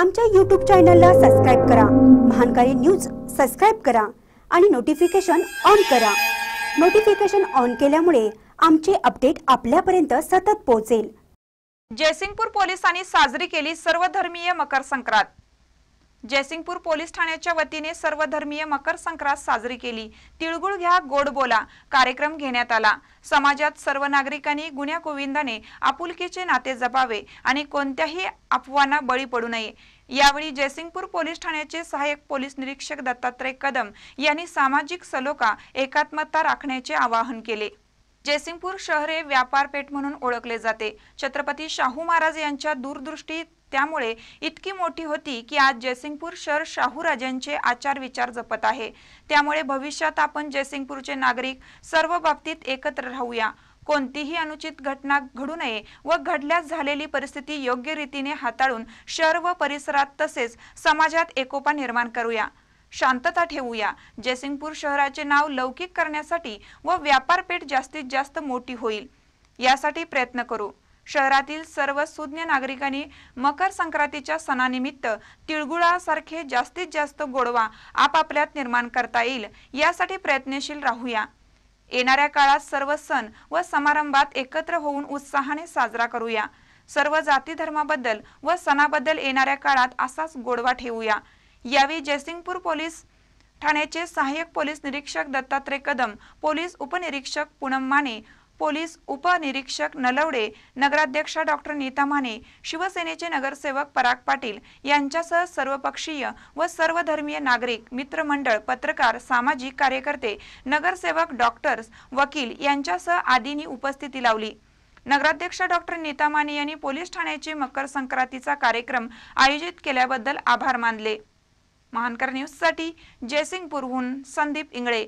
आमच्या यूट्यूब चॅनलला सबस्क्राईब करा महानकारी न्यूज सबस्क्राईब करा आणि नोटिफिकेशन ऑन करा नोटिफिकेशन ऑन केल्यामुळे आमचे अपडेट आपल्यापर्यंत सतत पोहोचेल जयसिंगपूर पोलिसांनी साजरी केली सर्वधर्मीय मकर संक्रांत जयसिंगपूर पोलीस ठाण्याच्या वतीने सर्वधर्मीय मकर संक्रांत साजरी केली तिळगुळ घ्या गोड बोला कार्यक्रम घेण्यात आला समाजात सर्व नागरिकांनी गुन्ह्या गोविंदाने आपुलकीचे नाते जपावे आणि कोणत्याही अफवांना बळी पडू नये यावेळी जयसिंगपूर पोलीस ठाण्याचे सहाय्यक पोलीस निरीक्षक दत्तात्रय कदम यांनी सामाजिक सलोखा एकात्मता राखण्याचे आवाहन केले जयसिंगपूर शहरे व्यापार व्यापारपेठ म्हणून ओळखले जाते छत्रपती शाहू महाराज यांच्या दूरदृष्टी त्यामुळे इतकी मोठी होती की आज जयसिंगपूर शहर शाहू राजांचे आचार विचार जपत आहे त्यामुळे भविष्यात आपण जयसिंगपूरचे नागरिक सर्व बाबतीत एकत्र राहूया कोणतीही अनुचित घटना घडू नये व घडल्यास झालेली परिस्थिती योग्य रीतीने हाताळून शहर व परिसरात तसेच समाजात एकोपा निर्माण करूया शांतता ठेवूया जयसिंगपूर शहराचे नाव लौकिक करण्यासाठी व व्यापारपेठ जास्तीत जास्त मोठी होईल यासाठी प्रयत्न करू शहरातील सर्व सुज्ञ नागरिकांनी मकर संक्रांतीच्या सणानिमित्त तिळगुळासारखे जास्तीत जास्त गोडवा आपापल्यात निर्माण करता येईल यासाठी प्रयत्नशील राहूया येणाऱ्या काळात सर्व सण व समारंभात एकत्र होऊन उत्साहाने साजरा करूया सर्व जाती धर्माबद्दल व सणाबद्दल येणाऱ्या काळात असाच गोडवा ठेवूया यावेळी जयसिंगपूर पोलीस ठाण्याचे सहाय्यक पोलीस निरीक्षक दत्तात्रय कदम पोलीस उपनिरीक्षक पूनम माने पोलीस उपनिरीक्षक नलवडे नगराध्यक्षा डॉक्टर नीता माने शिवसेनेचे नगरसेवक पराग पाटील यांच्यासह सर्वपक्षीय व सर्वधर्मीय नागरिक मित्रमंडळ पत्रकार सामाजिक कार्यकर्ते नगरसेवक डॉक्टर्स वकील यांच्यासह आदींनी उपस्थिती लावली नगराध्यक्ष डॉक्टर नीता माने यांनी पोलीस ठाण्याचे मकर संक्रांतीचा कार्यक्रम आयोजित केल्याबद्दल आभार मानले महानकर न्यूजसाठी जयसिंगपूरहून संदीप इंगळे